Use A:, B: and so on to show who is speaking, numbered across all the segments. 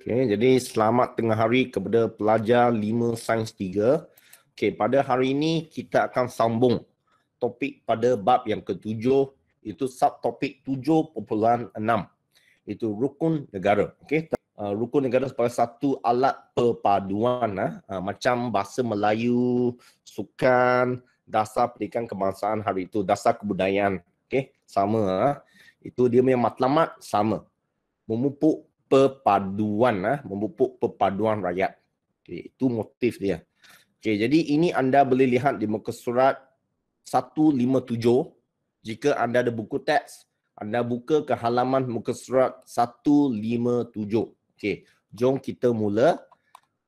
A: Okay, jadi selamat tengah hari kepada pelajar 5 Sains 3. Okay, pada hari ini kita akan sambung topik pada bab yang ketujuh itu sub subtopik 7.6 itu rukun negara. Okay, uh, rukun negara sebagai satu alat perpaduan ah, uh, macam bahasa Melayu, sukan, dasar pendidikan kebangsaan hari itu, dasar kebudayaan. Okay, sama. Uh, itu dia punya matlamat sama. Memupuk perpaduan ah memupuk perpaduan rakyat. Okay, itu motif dia. Okay, jadi ini anda boleh lihat di muka surat 157. Jika anda ada buku teks, anda buka ke halaman muka surat 157. Okay, jom kita mula.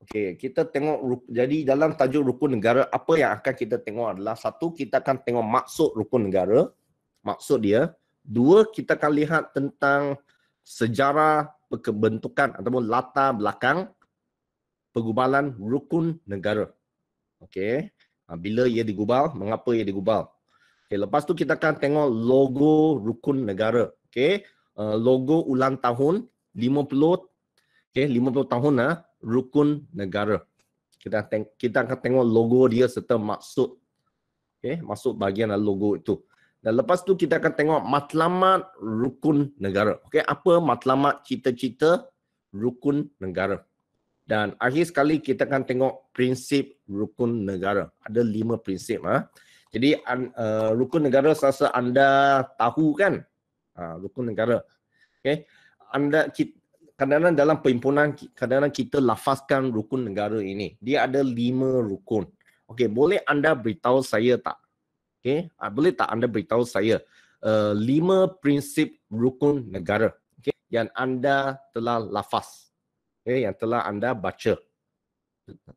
A: Okay, kita tengok jadi dalam tajuk rukun negara apa yang akan kita tengok adalah satu kita akan tengok maksud rukun negara, maksud dia. Dua kita akan lihat tentang sejarah kebentukan ataupun latar belakang pergubalan rukun negara. Okey. Ha, bila ia digubal, mengapa ia digubal? Okey, lepas tu kita akan tengok logo rukun negara. Okey. Uh, logo ulang tahun 50 okey 50 tahun ah rukun negara. Kita teng- kita akan tengok logo dia serta maksud. Okey, maksud bahagian logo itu. Dan lepas tu kita akan tengok matlamat rukun negara. Okay, apa matlamat cita-cita rukun negara? Dan akhir sekali kita akan tengok prinsip rukun negara. Ada lima prinsip. Ha? Jadi an, uh, rukun negara rasa anda tahu kan? Ha, rukun negara. Okay, Anda kadang-kadang dalam perhimpunan kadang-kadang kita lafazkan rukun negara ini. Dia ada lima rukun. Okay, boleh anda beritahu saya tak okay, uh, boleh tak anda beritahu saya uh, lima prinsip rukun negara okay, yang anda telah lafaz, okay, yang telah anda baca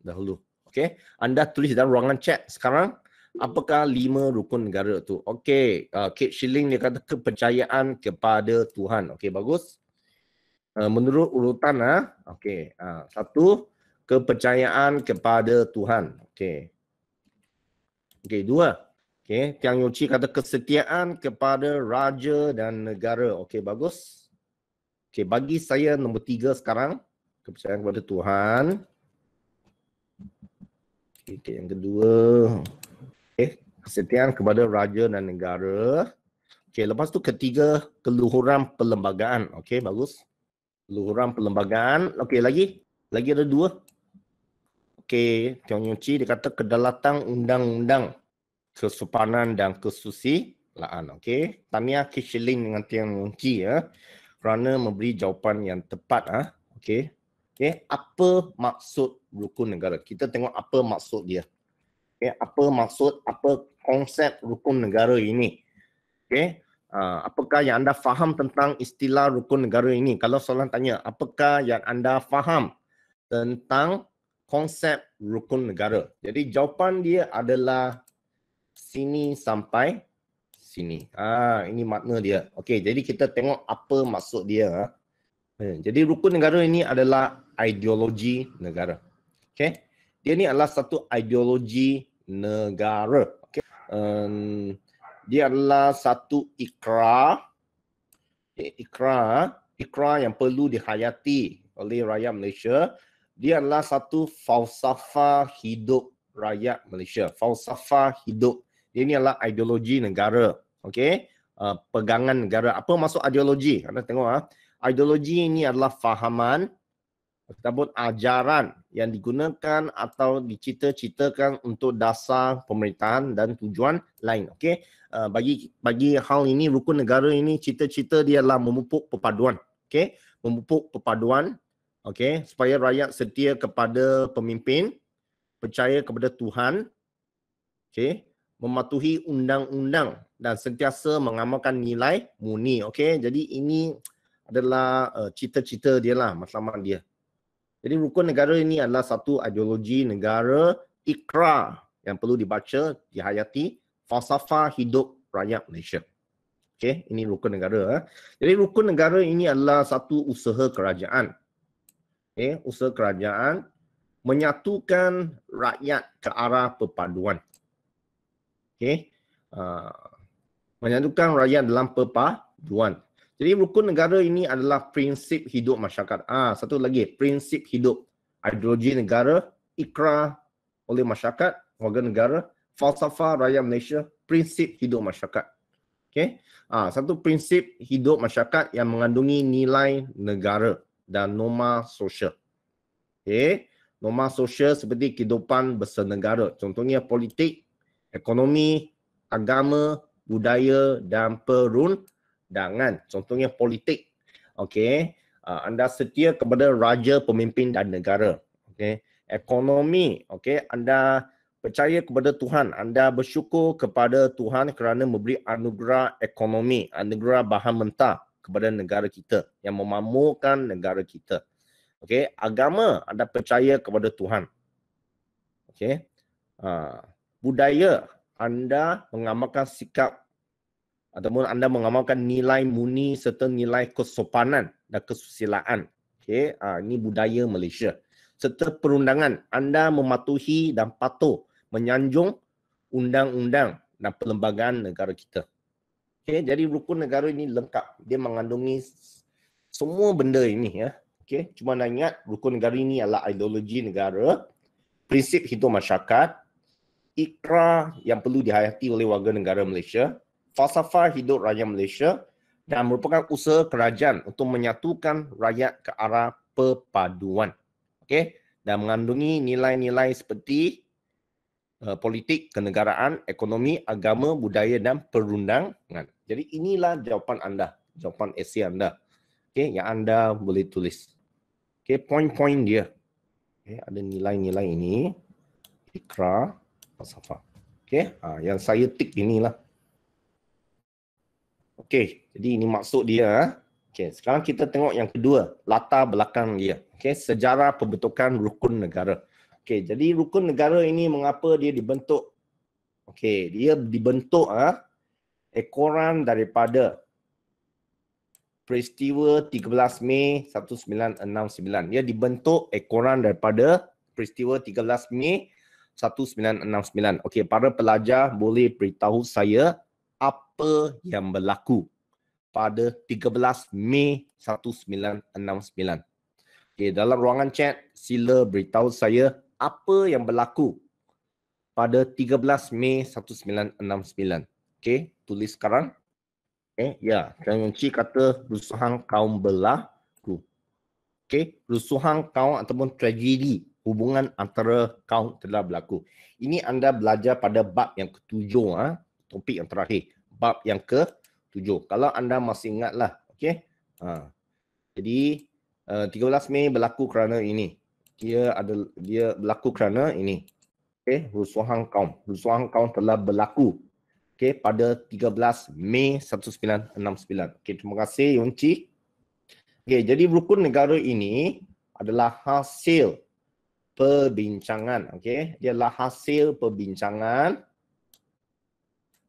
A: dahulu. Okay. Anda tulis dalam ruangan chat sekarang, apakah lima rukun negara tu? Okey, uh, ah, Kate Schilling dia kata kepercayaan kepada Tuhan. okey, bagus. Uh, menurut urutan, uh, okay, uh, satu, kepercayaan kepada Tuhan. okey, Okay, dua, Okay, Tiang Yuchi kata kesetiaan kepada raja dan negara. Okay, bagus. Okay, bagi saya nombor tiga sekarang. Kepercayaan kepada Tuhan. Okay, okay yang kedua. Okay, kesetiaan kepada raja dan negara. Okay, lepas tu ketiga, keluhuran perlembagaan. Okay, bagus. Keluhuran perlembagaan. Okay, lagi. Lagi ada dua. Okay, Tiang Yuchi dia kata kedalatan undang-undang kesopanan dan kesusilaan. Okey. Tahniah Kishilin dengan Tiang Mungki ya. Kerana memberi jawapan yang tepat. Ah. Okey. Okey. Apa maksud rukun negara? Kita tengok apa maksud dia. Okey. Apa maksud, apa konsep rukun negara ini. Okey. Uh, apakah yang anda faham tentang istilah rukun negara ini? Kalau soalan tanya, apakah yang anda faham tentang konsep rukun negara. Jadi jawapan dia adalah sini sampai sini. Ah, ini makna dia. Okey, jadi kita tengok apa maksud dia. Ah. Eh, jadi rukun negara ini adalah ideologi negara. Okey. Dia ni adalah satu ideologi negara. Okey. Um, dia adalah satu ikra ikra ikra yang perlu dihayati oleh rakyat Malaysia. Dia adalah satu falsafah hidup rakyat Malaysia. Falsafah hidup dia ni adalah ideologi negara. Okey. Uh, pegangan negara. Apa maksud ideologi? Anda tengok ah. Ideologi ini adalah fahaman ataupun ajaran yang digunakan atau dicita-citakan untuk dasar pemerintahan dan tujuan lain. Okey. Uh, bagi bagi hal ini rukun negara ini cita-cita dia adalah memupuk perpaduan. Okey. Memupuk perpaduan Okey, supaya rakyat setia kepada pemimpin, percaya kepada Tuhan. Okey, mematuhi undang-undang dan sentiasa mengamalkan nilai murni. Okay, jadi ini adalah uh, cita-cita dia lah, matlamat dia. Jadi rukun negara ini adalah satu ideologi negara ikra yang perlu dibaca, dihayati falsafah hidup rakyat Malaysia. Okay, ini rukun negara. Eh. Jadi rukun negara ini adalah satu usaha kerajaan. Okay, usaha kerajaan menyatukan rakyat ke arah perpaduan. Okay. Uh, ah, menyatukan rakyat dalam perpaduan. Jadi rukun negara ini adalah prinsip hidup masyarakat. Ah, satu lagi, prinsip hidup ideologi negara, ikrar oleh masyarakat, warga negara, falsafah rakyat Malaysia, prinsip hidup masyarakat. Okay. Ah, satu prinsip hidup masyarakat yang mengandungi nilai negara dan norma sosial. Okay. Norma sosial seperti kehidupan bersenegara. Contohnya politik, ekonomi, agama, budaya dan perundangan. Contohnya politik. Okey, uh, anda setia kepada raja, pemimpin dan negara. Okey, ekonomi. Okey, anda percaya kepada Tuhan. Anda bersyukur kepada Tuhan kerana memberi anugerah ekonomi, anugerah bahan mentah kepada negara kita yang memamukan negara kita. Okey, agama anda percaya kepada Tuhan. Okey. Uh, budaya anda mengamalkan sikap ataupun anda mengamalkan nilai muni serta nilai kesopanan dan kesusilaan. Okay, uh, ha, ini budaya Malaysia. Serta perundangan anda mematuhi dan patuh menyanjung undang-undang dan perlembagaan negara kita. Okay, jadi rukun negara ini lengkap. Dia mengandungi semua benda ini ya. Okay, cuma nak ingat rukun negara ini adalah ideologi negara, prinsip hidup masyarakat, ikra yang perlu dihayati oleh warga negara Malaysia, falsafah hidup rakyat Malaysia dan merupakan usaha kerajaan untuk menyatukan rakyat ke arah perpaduan. Okey, dan mengandungi nilai-nilai seperti uh, politik, kenegaraan, ekonomi, agama, budaya dan perundangan. Jadi inilah jawapan anda, jawapan esei anda. Okey, yang anda boleh tulis. Okey, poin-poin dia. Okey, ada nilai-nilai ini. ikra falsafah. Okey, ha, yang saya tik inilah. Okey, jadi ini maksud dia. Ha. Okey, sekarang kita tengok yang kedua, latar belakang dia. Okey, sejarah pembentukan rukun negara. Okey, jadi rukun negara ini mengapa dia dibentuk? Okey, dia dibentuk ah ha, ekoran daripada peristiwa 13 Mei 1969. Dia dibentuk ekoran daripada peristiwa 13 Mei 1969. Okey, para pelajar boleh beritahu saya apa yang berlaku pada 13 Mei 1969. Okey, dalam ruangan chat sila beritahu saya apa yang berlaku pada 13 Mei 1969. Okey, tulis sekarang. Eh, ya, Chan Yong Chi kata rusuhan kaum belah. Okey, rusuhan kaum ataupun tragedi hubungan antara kaum telah berlaku. Ini anda belajar pada bab yang ketujuh, ha? topik yang terakhir. Bab yang ke tujuh. Kalau anda masih ingatlah. Okay? Ha. Jadi, uh, eh, 13 Mei berlaku kerana ini. Dia ada dia berlaku kerana ini. Okay? Rusuhan kaum. Rusuhan kaum telah berlaku okay? pada 13 Mei 1969. Okay, terima kasih, Yonci. Okay, jadi rukun negara ini adalah hasil perbincangan. Okay. Dia adalah hasil perbincangan.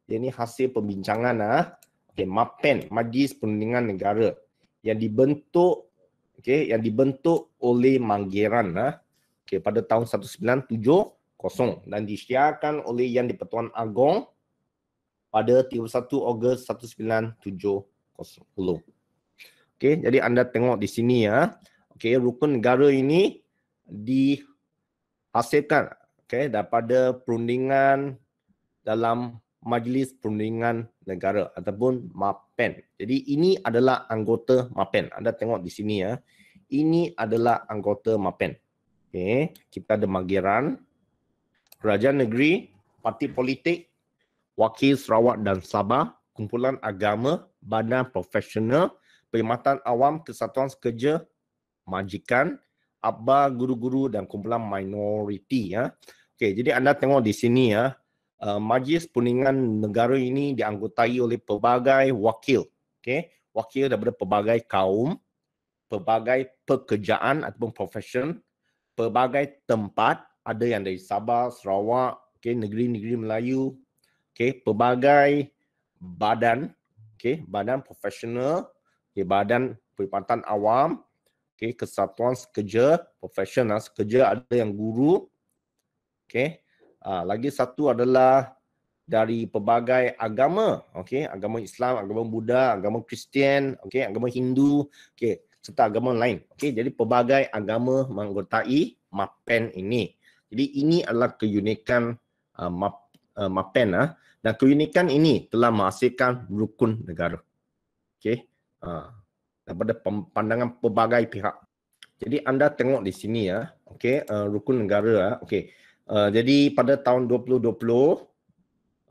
A: Dia ni hasil perbincangan. Ah. Okay. MAPEN, Majlis Perundingan Negara. Yang dibentuk okay, yang dibentuk oleh Manggeran ah. okay, pada tahun 1970 dan disiarkan oleh Yang Dipertuan Agong pada 31 Ogos 1970. Okay, jadi anda tengok di sini ya. Ah. Okay, rukun negara ini di hasilkan okay, daripada perundingan dalam Majlis Perundingan Negara ataupun MAPEN. Jadi ini adalah anggota MAPEN. Anda tengok di sini ya. Ini adalah anggota MAPEN. Okay. Kita ada Magiran, Kerajaan Negeri, Parti Politik, Wakil Sarawak dan Sabah, Kumpulan Agama, Badan Profesional, Perkhidmatan Awam, Kesatuan Sekerja, Majikan, akbar guru-guru dan kumpulan minoriti ya. Okey, jadi anda tengok di sini ya, uh, Majlis Perundingan Negara ini dianggotai oleh pelbagai wakil. Okey, wakil daripada pelbagai kaum, pelbagai pekerjaan ataupun profession, pelbagai tempat, ada yang dari Sabah, Sarawak, okey, negeri-negeri Melayu, okey, pelbagai badan, okey, badan profesional, okey, badan perkhidmatan awam, okay, kesatuan sekerja profesional ah, sekerja ada yang guru okay. uh, lagi satu adalah dari pelbagai agama okay. agama Islam agama Buddha agama Kristian okay, agama Hindu okay, serta agama lain okay. jadi pelbagai agama menggotai MAPEN ini jadi ini adalah keunikan uh, map, uh, MAPEN uh, dan keunikan ini telah menghasilkan rukun negara okay. uh, daripada pandangan pelbagai pihak. Jadi anda tengok di sini ya, okay, uh, eh, rukun negara. Ya. Okay. Uh, eh, jadi pada tahun 2020, uh,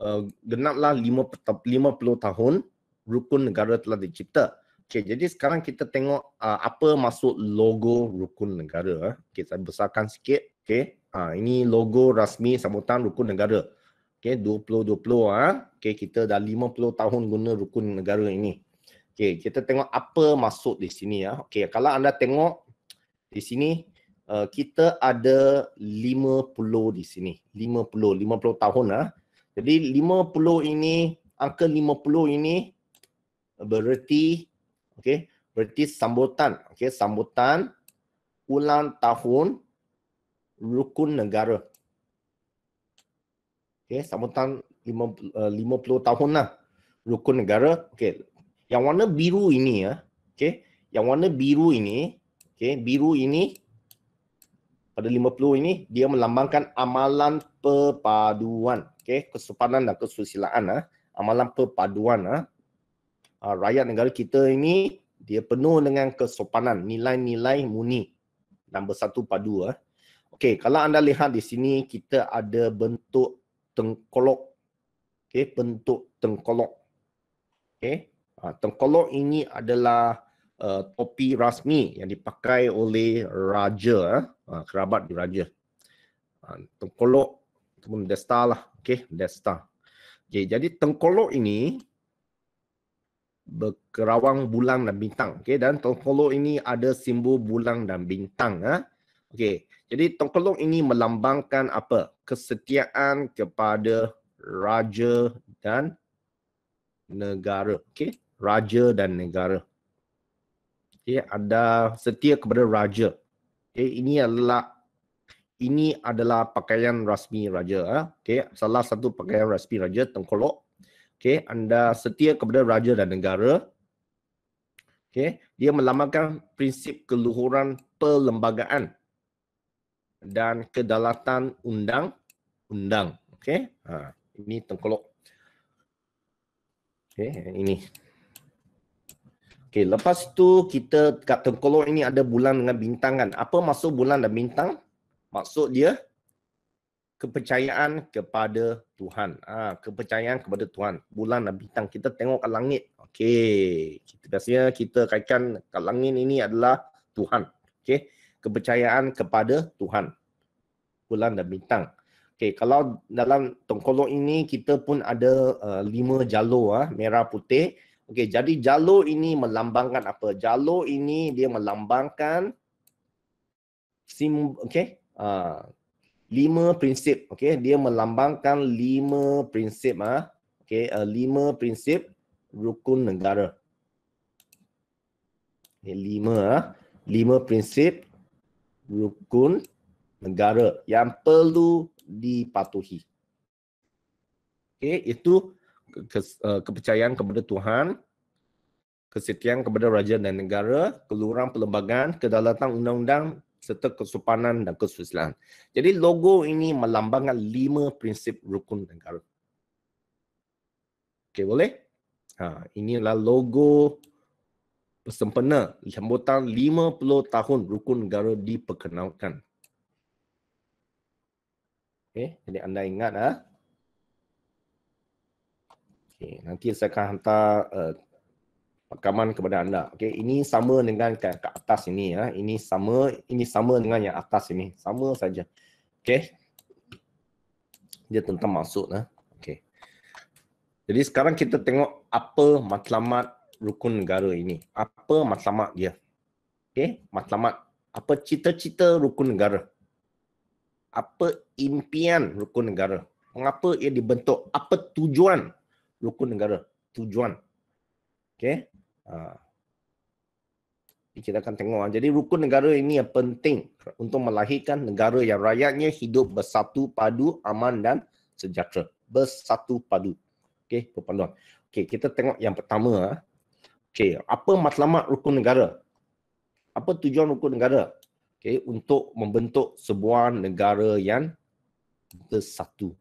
A: eh, genaplah 50 tahun rukun negara telah dicipta. Okay, jadi sekarang kita tengok uh, apa maksud logo rukun negara. Ya. Okay, saya besarkan sikit. Okay. Uh, ah, ini logo rasmi sambutan rukun negara. Okay, 2020. Uh, okay, kita dah 50 tahun guna rukun negara ini. Okey, kita tengok apa maksud di sini ya. Okey, kalau anda tengok di sini uh, kita ada 50 di sini. 50, 50 tahun ah. Jadi 50 ini angka 50 ini bererti okey, bererti sambutan. Okey, sambutan ulang tahun rukun negara. Okey, sambutan 50, uh, 50 tahun lah rukun negara. Okey, yang warna biru ini ya okey yang warna biru ini okey biru ini pada 50 ini dia melambangkan amalan perpaduan okey Kesopanan dan kesusilaan ah amalan perpaduan ya. ah rakyat negara kita ini dia penuh dengan kesopanan nilai-nilai muni dan bersatu padu ah okey kalau anda lihat di sini kita ada bentuk tengkolok okey bentuk tengkolok okey Ah, tengkolok ini adalah eh, topi rasmi yang dipakai oleh raja, eh. ah, kerabat di raja. Ah, tengkolok itu desta lah. Okay, desta. Okay, jadi tengkolok ini berkerawang bulan dan bintang. Okay, dan tengkolok ini ada simbol bulan dan bintang. Ha? Eh. Okay, jadi tengkolok ini melambangkan apa? Kesetiaan kepada raja dan negara. Okay, raja dan negara. Okay, anda setia kepada raja. Okay, ini adalah ini adalah pakaian rasmi raja. Ah. Okay, salah satu pakaian rasmi raja tengkolok. Okay, anda setia kepada raja dan negara. Okay, dia melamakan prinsip keluhuran perlembagaan dan kedalatan undang-undang. Okay, ha, ini tengkolok. Okay, ini. Okay, lepas tu kita kat tengkolok ini ada bulan dengan bintang kan. Apa maksud bulan dan bintang? Maksud dia kepercayaan kepada Tuhan. Ah, ha, kepercayaan kepada Tuhan. Bulan dan bintang kita tengok kat langit. Okey. Kita biasanya kita kaitkan kat langit ini adalah Tuhan. Okey. Kepercayaan kepada Tuhan. Bulan dan bintang. Okey, kalau dalam tongkolok ini kita pun ada uh, lima jalur ah, merah, putih, Okey, jadi jalur ini melambangkan apa? Jalur ini dia melambangkan sim okey, uh, lima prinsip. Okey, dia melambangkan lima prinsip ah. Uh. Okey, uh, lima prinsip rukun negara. Okay, lima Uh. Lima prinsip rukun negara yang perlu dipatuhi. Okey, itu ke, eh, kepercayaan kepada Tuhan, kesetiaan kepada raja dan negara, keluaran perlembagaan, kedaulatan undang-undang serta kesopanan dan kesusilaan. Jadi logo ini melambangkan lima prinsip rukun negara. Okey boleh? Ha, inilah logo sempena sambutan 50 tahun rukun negara diperkenalkan. Okey, jadi anda ingat ah, Okay, nanti saya akan hantar uh, eh, rakaman kepada anda. Okay, ini sama dengan ke, ke atas ini ya. Ini sama, ini sama dengan yang atas ini. Sama saja. Okay. Dia tentang masuk Eh. Ya. Okay. Jadi sekarang kita tengok apa matlamat rukun negara ini. Apa matlamat dia. Okay. Matlamat. Apa cita-cita rukun negara. Apa impian rukun negara. Mengapa ia dibentuk. Apa tujuan rukun negara tujuan okey ha kita akan tengok. Ha. Jadi rukun negara ini yang penting untuk melahirkan negara yang rakyatnya hidup bersatu padu, aman dan sejahtera. Bersatu padu. Okey, perpanduan. Okey, kita tengok yang pertama. Ha. Okey, apa matlamat rukun negara? Apa tujuan rukun negara? Okey, untuk membentuk sebuah negara yang bersatu.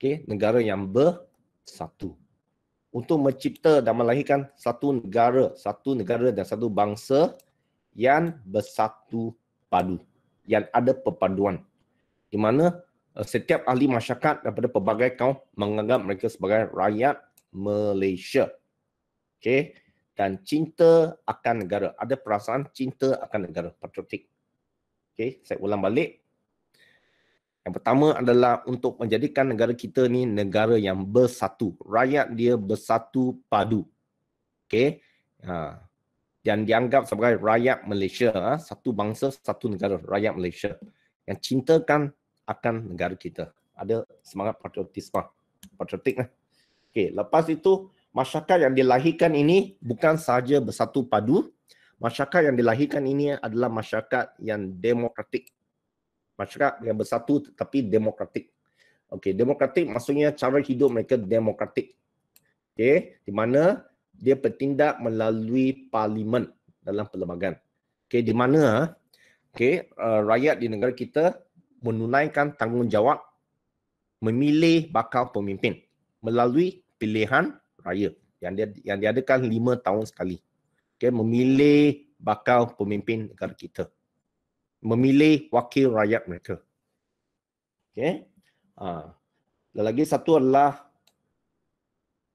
A: Okey, negara yang ber satu. Untuk mencipta dan melahirkan satu negara, satu negara dan satu bangsa yang bersatu padu, yang ada perpaduan. Di mana eh, setiap ahli masyarakat daripada pelbagai kaum menganggap mereka sebagai rakyat Malaysia. Okay? Dan cinta akan negara. Ada perasaan cinta akan negara. Patriotik. Okay? Saya ulang balik. Yang pertama adalah untuk menjadikan negara kita ni negara yang bersatu. Rakyat dia bersatu padu. Okay. Ha. Dan dianggap sebagai rakyat Malaysia. Ha. Satu bangsa, satu negara. Rakyat Malaysia. Yang cintakan akan negara kita. Ada semangat patriotisme. Patriotik. lah. Okay. Lepas itu, masyarakat yang dilahirkan ini bukan sahaja bersatu padu. Masyarakat yang dilahirkan ini adalah masyarakat yang demokratik masyarakat yang bersatu tapi demokratik. Okey, demokratik maksudnya cara hidup mereka demokratik. Okey, di mana dia bertindak melalui parlimen dalam perlembagaan. Okey, di mana okey, uh, rakyat di negara kita menunaikan tanggungjawab memilih bakal pemimpin melalui pilihan raya yang dia yang diadakan lima tahun sekali. Okey, memilih bakal pemimpin negara kita memilih wakil rakyat mereka. Okay. Ha. Dan lagi satu adalah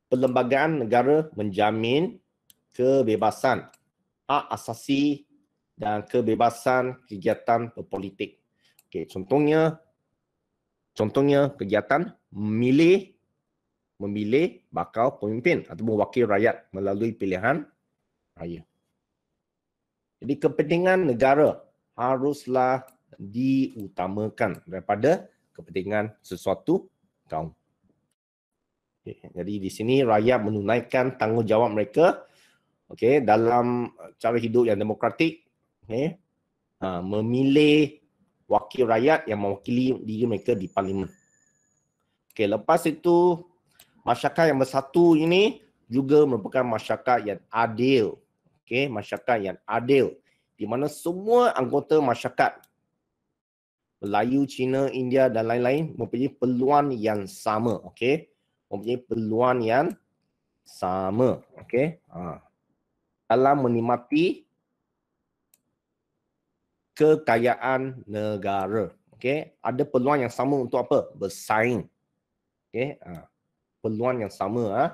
A: perlembagaan negara menjamin kebebasan hak asasi dan kebebasan kegiatan berpolitik. Okay, contohnya contohnya kegiatan memilih memilih bakal pemimpin atau wakil rakyat melalui pilihan raya. Jadi kepentingan negara haruslah diutamakan daripada kepentingan sesuatu kaum. Okay. Jadi di sini rakyat menunaikan tanggungjawab mereka okay, dalam eh, cara hidup yang demokratik okay, uh, ha, memilih wakil rakyat yang mewakili diri mereka di parlimen. Okay, lepas itu, masyarakat yang bersatu ini juga merupakan masyarakat yang adil. Okay, masyarakat yang adil di mana semua anggota masyarakat Melayu, Cina, India dan lain-lain mempunyai peluang yang sama, okay? Mempunyai peluang yang sama, okay? Ha. Dalam menikmati kekayaan negara, okay? Ada peluang yang sama untuk apa? Bersaing. okay? Ha. Peluang yang sama ah. Ha.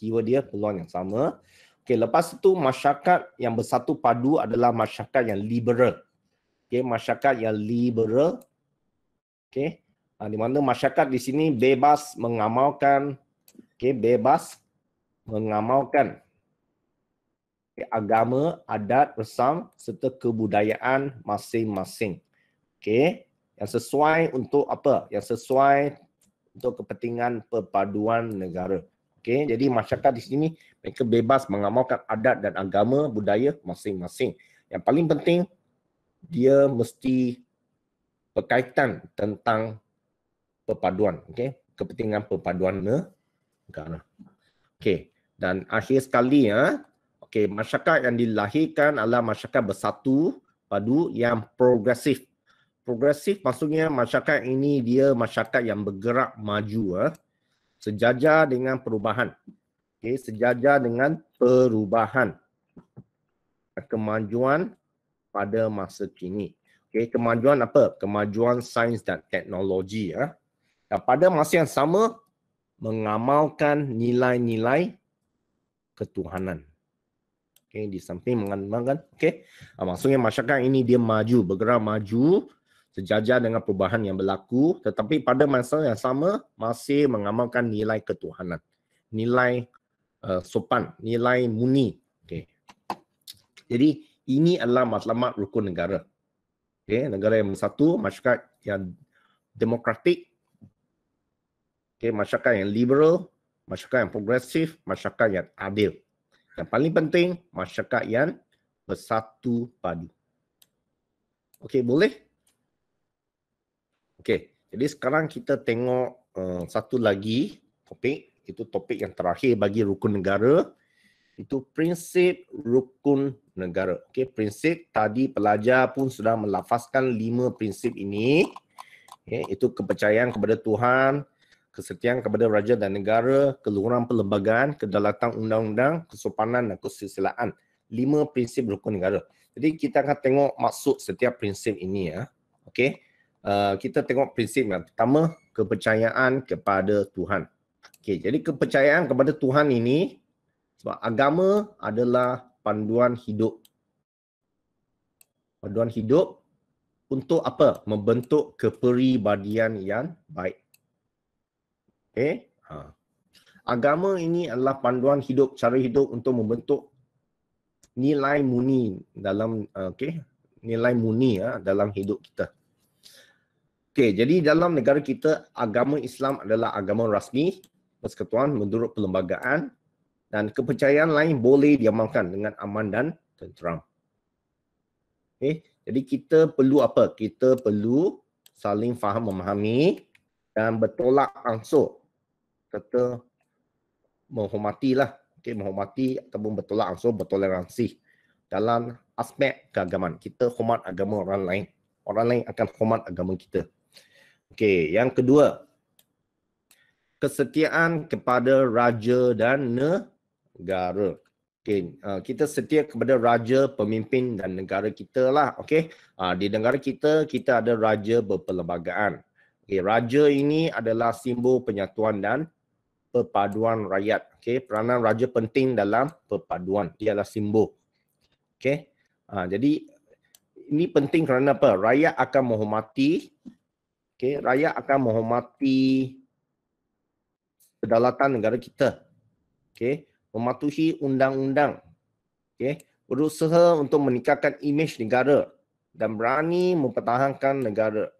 A: Keyword dia peluang yang sama. Okay, lepas itu masyarakat yang bersatu padu adalah masyarakat yang liberal. Okay, masyarakat yang liberal. Okay, ha, di mana masyarakat di sini bebas mengamalkan. Okay, bebas mengamalkan okay, agama, adat, resam serta kebudayaan masing-masing. Okay, yang sesuai untuk apa? Yang sesuai untuk kepentingan perpaduan negara. Okay, jadi masyarakat di sini mereka bebas mengamalkan adat dan agama budaya masing-masing. Yang paling penting dia mesti berkaitan tentang perpaduan, okay? Kepentingan perpaduan negara. Okay, dan akhir sekali ya, okay, masyarakat yang dilahirkan adalah masyarakat bersatu padu yang progresif. Progresif maksudnya masyarakat ini dia masyarakat yang bergerak maju. Eh sejajar dengan perubahan. Okey, sejajar dengan perubahan kemajuan pada masa kini. Okey, kemajuan apa? Kemajuan sains dan teknologi ya. Dan pada masa yang sama mengamalkan nilai-nilai ketuhanan. Okey, di samping mengamalkan, okey. Ah, maksudnya masyarakat ini dia maju, bergerak maju sejajar dengan perubahan yang berlaku tetapi pada masa yang sama masih mengamalkan nilai ketuhanan nilai uh, sopan nilai muni okey jadi ini adalah matlamat rukun negara okey negara yang bersatu masyarakat yang demokratik okey masyarakat yang liberal masyarakat yang progresif masyarakat yang adil yang paling penting masyarakat yang bersatu padu okey boleh Okey, jadi sekarang kita tengok uh, satu lagi topik, itu topik yang terakhir bagi rukun negara, itu prinsip rukun negara. Okey, prinsip tadi pelajar pun sudah melafazkan lima prinsip ini. Okey, itu kepercayaan kepada Tuhan, kesetiaan kepada raja dan negara, keluhuran perlembagaan, kedaulatan undang-undang, kesopanan dan kesusilaan. Lima prinsip rukun negara. Jadi kita akan tengok maksud setiap prinsip ini ya. Okey uh, kita tengok prinsip yang pertama kepercayaan kepada Tuhan. Okey, jadi kepercayaan kepada Tuhan ini sebab agama adalah panduan hidup. Panduan hidup untuk apa? Membentuk keperibadian yang baik. Okey. Ha. Agama ini adalah panduan hidup, cara hidup untuk membentuk nilai muni dalam uh, okey, nilai muni ya dalam hidup kita. Okay, jadi dalam negara kita agama Islam adalah agama rasmi persekutuan menurut perlembagaan dan kepercayaan lain boleh diamalkan dengan aman dan tenteram. Okay, jadi kita perlu apa? Kita perlu saling faham memahami dan bertolak ansur menghormati lah. Okay, menghormati ataupun bertolak ansur bertoleransi dalam aspek keagamaan. Kita hormat agama orang lain. Orang lain akan hormat agama kita. Okey, yang kedua. Kesetiaan kepada raja dan negara. Okey, uh, kita setia kepada raja, pemimpin dan negara kita lah. Okey, uh, di negara kita, kita ada raja berperlembagaan. Okey, raja ini adalah simbol penyatuan dan perpaduan rakyat. Okey, peranan raja penting dalam perpaduan. Dia adalah simbol. Okey, uh, jadi ini penting kerana apa? Rakyat akan menghormati Okay, rakyat akan menghormati kedaulatan negara kita. Okay, mematuhi undang-undang. Okay, berusaha untuk meningkatkan imej negara dan berani mempertahankan negara.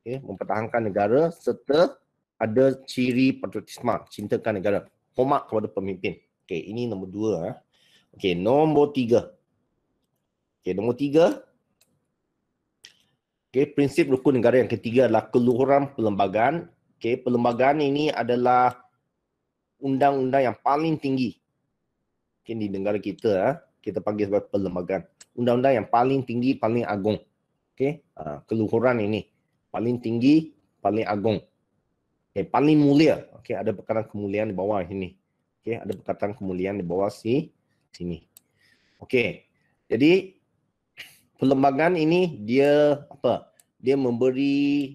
A: Okay, mempertahankan negara serta ada ciri patriotisme, cintakan negara, hormat kepada pemimpin. Okay, ini nombor dua. Eh. Okay, nombor tiga. Okay, nombor tiga, Okay, prinsip rukun negara yang ketiga adalah keluhuran perlembagaan. Okay, perlembagaan ini adalah undang-undang yang paling tinggi okay, di negara kita. Ah, kita panggil sebagai perlembagaan. Undang-undang yang paling tinggi, paling agung. Okay, ah, keluhuran ini. Paling tinggi, paling agung. Okay, paling mulia. Okay, ada perkataan kemuliaan di bawah ini. Okay, ada perkataan kemuliaan di bawah si, sini. Okay, jadi perlembagaan ini dia apa? Dia memberi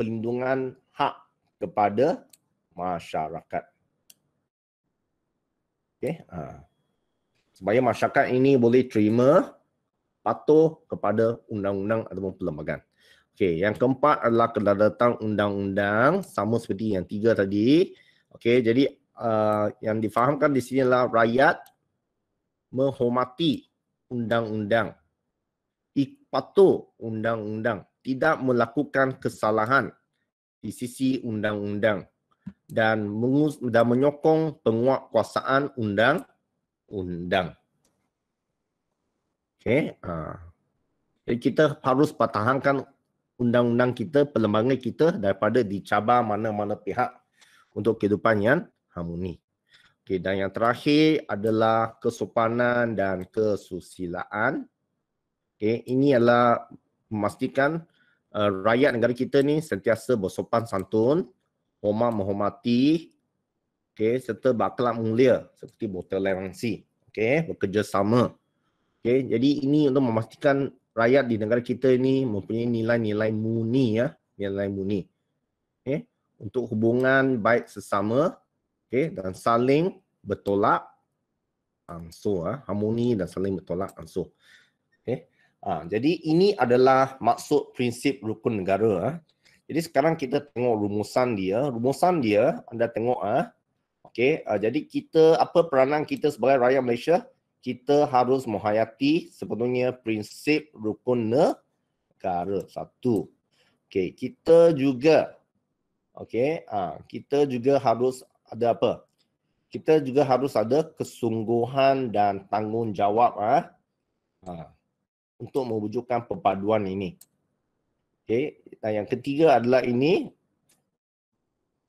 A: perlindungan hak kepada masyarakat. Okey, ha. Supaya masyarakat ini boleh terima patuh kepada undang-undang ataupun perlembagaan. Okey, yang keempat adalah kedatangan undang-undang sama seperti yang tiga tadi. Okey, jadi uh, yang difahamkan di sini adalah rakyat menghormati undang-undang patuh undang-undang, tidak melakukan kesalahan di sisi undang-undang dan mengus dan menyokong penguasaan undang-undang. Okay, ha. Jadi kita harus pertahankan undang-undang kita, pelembaga kita daripada dicabar mana-mana pihak untuk kehidupan yang harmoni. Okay, dan yang terakhir adalah kesopanan dan kesusilaan. Okay, ini adalah memastikan uh, rakyat negara kita ni sentiasa bersopan santun, hormat menghormati, okay, serta berakhlak mulia seperti bertoleransi, okay, bekerjasama. Okay, jadi ini untuk memastikan rakyat di negara kita ini mempunyai nilai-nilai murni ya, nilai murni. Okay, untuk hubungan baik sesama, okay, dan saling bertolak ansur, ya, harmoni dan saling bertolak ansur. Okay. Ha, jadi ini adalah maksud prinsip rukun negara. Ha. Jadi sekarang kita tengok rumusan dia. Rumusan dia anda tengok Okay. Ha. Okey, ha, jadi kita apa peranan kita sebagai rakyat Malaysia? Kita harus menghayati sepenuhnya prinsip rukun negara. Satu. Okay. kita juga Okay. ah kita juga harus ada apa? Kita juga harus ada kesungguhan dan tanggungjawab ah. Ha untuk mewujudkan perpaduan ini. Okey, dan yang ketiga adalah ini.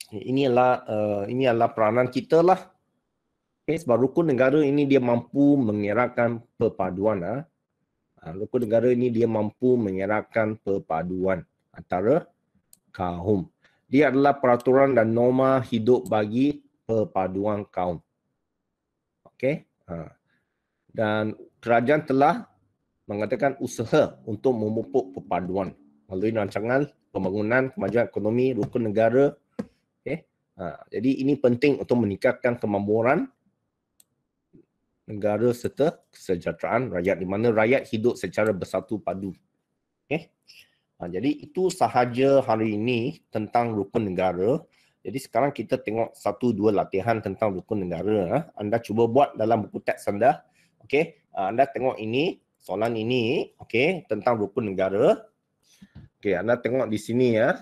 A: Ini adalah uh, ini adalah peranan kita lah. Okey, sebab rukun negara ini dia mampu mengerakkan perpaduan ah. Uh, rukun negara ini dia mampu mengerakkan perpaduan antara kaum. Dia adalah peraturan dan norma hidup bagi perpaduan kaum. Okey. Uh, ah. dan kerajaan telah mengadakan usaha untuk memupuk perpaduan melalui rancangan pembangunan kemajuan ekonomi rukun negara. Okay. Ha, jadi ini penting untuk meningkatkan kemampuan negara serta kesejahteraan rakyat di mana rakyat hidup secara bersatu padu. Okay. Ha, jadi itu sahaja hari ini tentang rukun negara. Jadi sekarang kita tengok satu dua latihan tentang rukun negara. Ha. Anda cuba buat dalam buku teks anda. Okay. Ha, anda tengok ini, soalan ini okey tentang rukun negara okey anda tengok di sini ya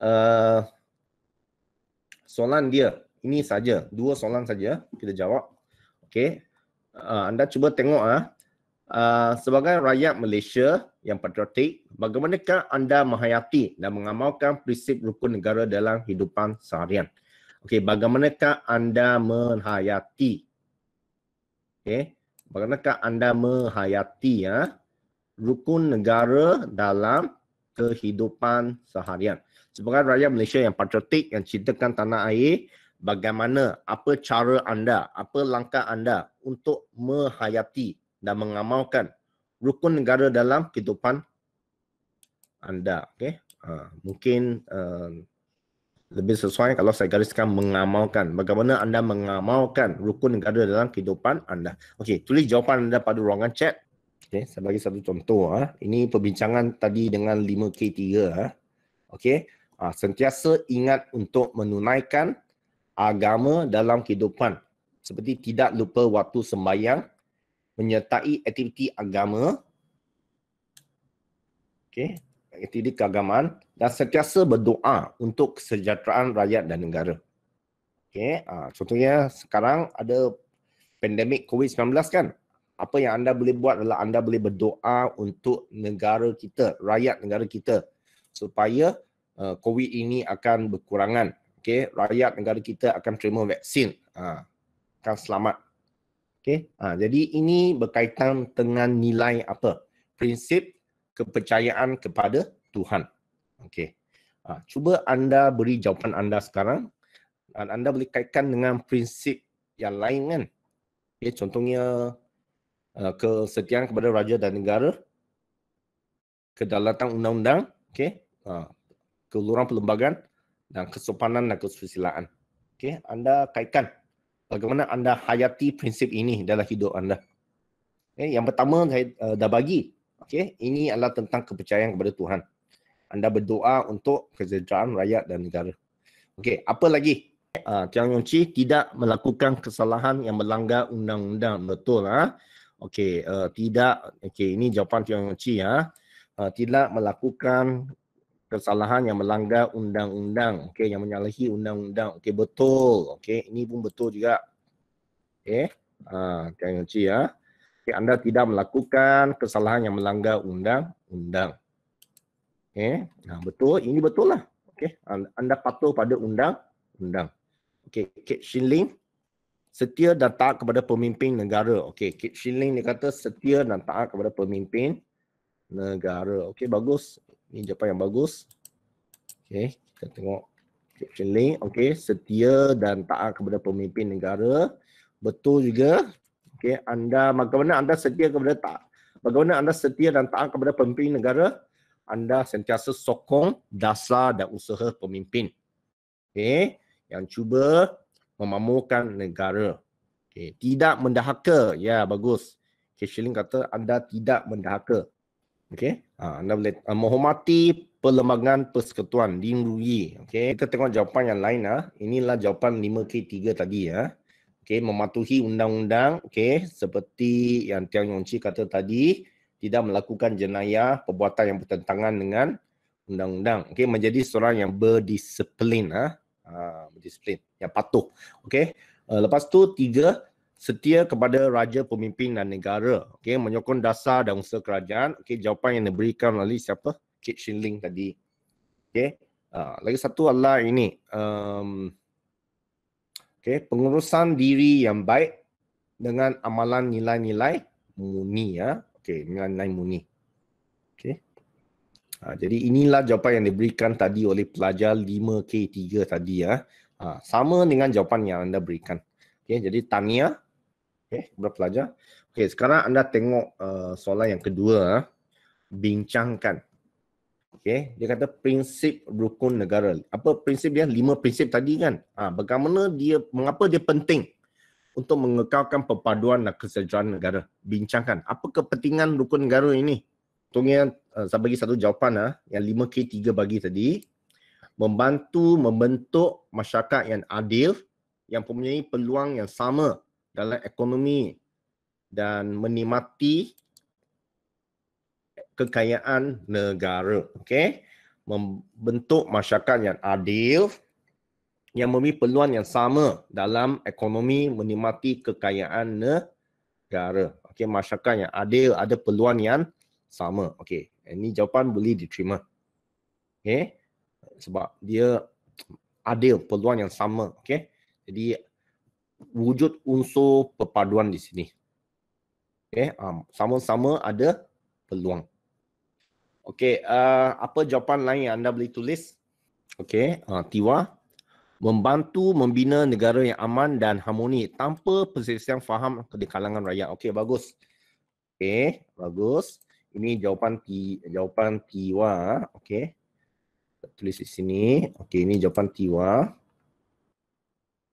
A: uh, soalan dia ini saja dua soalan saja kita jawab okey uh, anda cuba tengok ah uh, sebagai rakyat Malaysia yang patriotik bagaimanakah anda menghayati dan mengamalkan prinsip rukun negara dalam kehidupan seharian okey bagaimanakah anda menghayati okey Bagaimanakah anda menghayati ya, rukun negara dalam kehidupan seharian? Sebagai rakyat Malaysia yang patriotik, yang cintakan tanah air, bagaimana, apa cara anda, apa langkah anda untuk menghayati dan mengamalkan rukun negara dalam kehidupan anda? Okay? Ha, ah, mungkin eh, lebih sesuai kalau saya gariskan mengamalkan. Bagaimana anda mengamalkan rukun negara dalam kehidupan anda. Okey, tulis jawapan anda pada ruangan chat. Okey, saya bagi satu contoh. Ha. Ini perbincangan tadi dengan 5K3. Ha. Ah. Okey, ha, sentiasa ingat untuk menunaikan agama dalam kehidupan. Seperti tidak lupa waktu sembahyang, menyertai aktiviti agama. Okey, aktiviti keagamaan dan sentiasa berdoa untuk kesejahteraan rakyat dan negara. Okey, uh, contohnya sekarang ada pandemik COVID-19 kan? Apa yang anda boleh buat adalah anda boleh berdoa untuk negara kita, rakyat negara kita supaya uh, COVID ini akan berkurangan. Okey, rakyat negara kita akan terima vaksin. Uh, akan selamat. Okey, uh, jadi ini berkaitan dengan nilai apa? Prinsip kepercayaan kepada Tuhan. Okey. Ha, cuba anda beri jawapan anda sekarang dan anda boleh kaitkan dengan prinsip yang lain kan. Okay, contohnya eh, kesetiaan kepada raja dan negara, kedaulatan undang-undang, okay, ha, keluruhan perlembagaan dan kesopanan dan kesusilaan. Okay, anda kaitkan bagaimana anda hayati prinsip ini dalam hidup anda. Okay, yang pertama saya uh, dah bagi Okey, ini adalah tentang kepercayaan kepada Tuhan. Anda berdoa untuk kesejahteraan rakyat dan negara. Okey, apa lagi? Uh, Tiang Yongchi tidak melakukan kesalahan yang melanggar undang-undang. Betul ah. Ha? Okey, uh, tidak okey ini jawapan Tiang Yongchi ya. Ha? Uh, tidak melakukan kesalahan yang melanggar undang-undang. Okey, yang menyalahi undang-undang. Okey, betul. Okey, ini pun betul juga. Okey. Ah, uh, Tiang Yongchi ya. Ha? tapi anda tidak melakukan kesalahan yang melanggar undang-undang. Okey, nah betul, ini betul lah. Okey, anda patuh pada undang-undang. Okey, Kate Shilling setia dan taat kepada pemimpin negara. Okey, Kate Shilling ni kata setia dan taat kepada pemimpin negara. Okey, bagus. Ini jawapan yang bagus. Okey, kita tengok Kate Shilling. Okey, setia dan taat kepada pemimpin negara. Betul juga, okay, anda bagaimana anda setia kepada tak bagaimana anda setia dan taat kepada pemimpin negara anda sentiasa sokong dasar dan usaha pemimpin okay, yang cuba memamukan negara okay, tidak mendahaka ya yeah, bagus Kishling kata anda tidak mendahaka okay? ha, anda boleh uh, menghormati perlembagaan persekutuan di Okay. Kita tengok jawapan yang lain. Ha. Inilah jawapan 5K3 tadi. Ha okay, mematuhi undang-undang okay, seperti yang Tiang Yong Chi kata tadi, tidak melakukan jenayah perbuatan yang bertentangan dengan undang-undang. Okay, menjadi seorang yang berdisiplin. Ha? Ha, berdisiplin, yang patuh. Okay. Uh, eh, lepas tu tiga, setia kepada raja, pemimpin dan negara. Okay, menyokong dasar dan usaha kerajaan. Okay, jawapan yang diberikan melalui siapa? Kit Shin Ling tadi. Okay. Uh, ha, lagi satu adalah ini. Um, Okay, pengurusan diri yang baik dengan amalan nilai-nilai muni ya. Okay, nilai-nilai muni. Okay. Ha, jadi inilah jawapan yang diberikan tadi oleh pelajar 5K3 tadi ya. Ha, sama dengan jawapan yang anda berikan. Okay, jadi tanya. Okay, berapa pelajar? Okay, sekarang anda tengok uh, soalan yang kedua. Ha. Bincangkan. Okay. Dia kata prinsip rukun negara. Apa prinsip dia? Lima prinsip tadi kan? Ha, bagaimana dia, mengapa dia penting untuk mengekalkan perpaduan dan kesejahteraan negara? Bincangkan. Apa kepentingan rukun negara ini? Tunggu yang uh, eh, saya bagi satu jawapan uh, yang 5K3 bagi tadi. Membantu membentuk masyarakat yang adil yang mempunyai peluang yang sama dalam ekonomi dan menikmati kekayaan negara. Okay? Membentuk masyarakat yang adil yang memiliki peluang yang sama dalam ekonomi menikmati kekayaan negara. Okay, masyarakat yang adil ada peluang yang sama. Okay, ini jawapan boleh diterima. Okay, sebab dia adil peluang yang sama. Okay, jadi wujud unsur perpaduan di sini. Okay, ah, sama-sama ada peluang. Okey, uh, apa jawapan lain yang anda boleh tulis? Okey, uh, Tiwa. Membantu membina negara yang aman dan harmoni tanpa persisian faham di kalangan rakyat. Okey, bagus. Okey, bagus. Ini jawapan ti, jawapan Tiwa. Okey. Tulis di sini. Okey, ini jawapan Tiwa.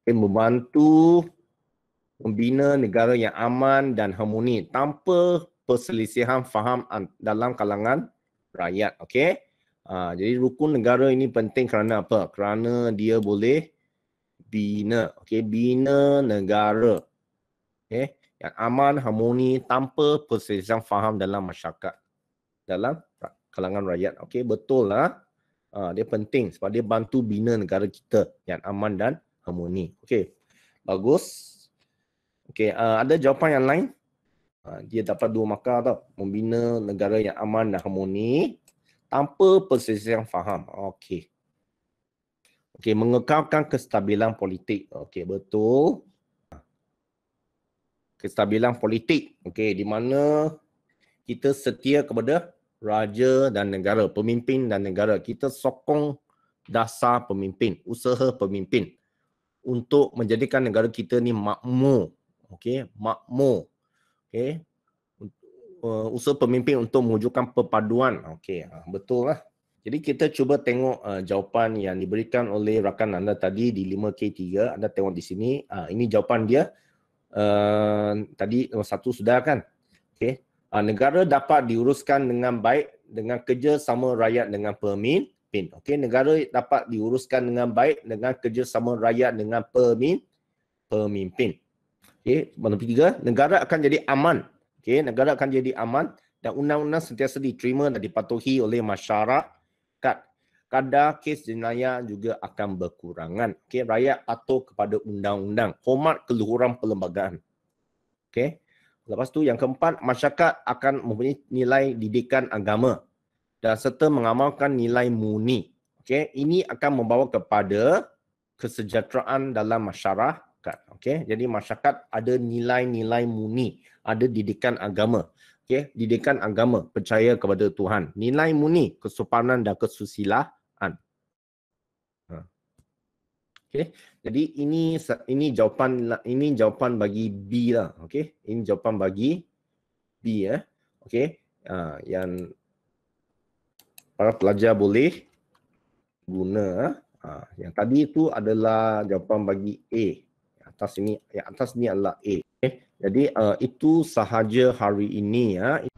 A: Okay, membantu membina negara yang aman dan harmoni tanpa perselisihan faham dalam kalangan rakyat. Okay. Uh, ah, jadi rukun negara ini penting kerana apa? Kerana dia boleh bina. Okay. Bina negara. Okay. Yang aman, harmoni, tanpa perselisihan faham dalam masyarakat. Dalam kalangan rakyat. Okay. Betul lah. Uh, dia penting sebab dia bantu bina negara kita yang aman dan harmoni. Okay. Bagus. Okay. Uh, ah, ada jawapan yang lain? Ha, dia dapat dua markah tau membina negara yang aman dan harmoni tanpa perselisihan faham okey okey mengekalkan kestabilan politik okey betul kestabilan politik okey di mana kita setia kepada raja dan negara pemimpin dan negara kita sokong dasar pemimpin usaha pemimpin untuk menjadikan negara kita ni makmur okey makmur okay, uh, usaha pemimpin untuk mewujudkan perpaduan. Okay, uh, ha, betul lah. Jadi kita cuba tengok uh, jawapan yang diberikan oleh rakan anda tadi di 5K3. Anda tengok di sini. Uh, ini jawapan dia. Uh, tadi nombor satu sudah kan? Okay. Uh, negara dapat diuruskan dengan baik dengan kerjasama rakyat dengan pemimpin. Okey. Negara dapat diuruskan dengan baik dengan kerjasama rakyat dengan pemimpin. pemimpin. Okey, nombor tiga, negara akan jadi aman. Okey, negara akan jadi aman dan undang-undang sentiasa diterima dan dipatuhi oleh masyarakat. Kadar kes jenayah juga akan berkurangan. Okey, rakyat patuh kepada undang-undang. Hormat keluhuran perlembagaan. Okey. Lepas tu yang keempat, masyarakat akan mempunyai nilai didikan agama dan serta mengamalkan nilai muni. Okey, ini akan membawa kepada kesejahteraan dalam masyarakat masyarakat. Okey, jadi masyarakat ada nilai-nilai muni, ada didikan agama. Okey, didikan agama, percaya kepada Tuhan. Nilai muni, kesopanan dan kesusilaan. Ha. Okey, jadi ini ini jawapan ini jawapan bagi B lah. Okey, ini jawapan bagi B ya. Eh. Okey, uh, yang para pelajar boleh guna. Uh, yang tadi itu adalah jawapan bagi A atas ini yang atas ni adalah A. Okay. Jadi uh, itu sahaja hari ini ya.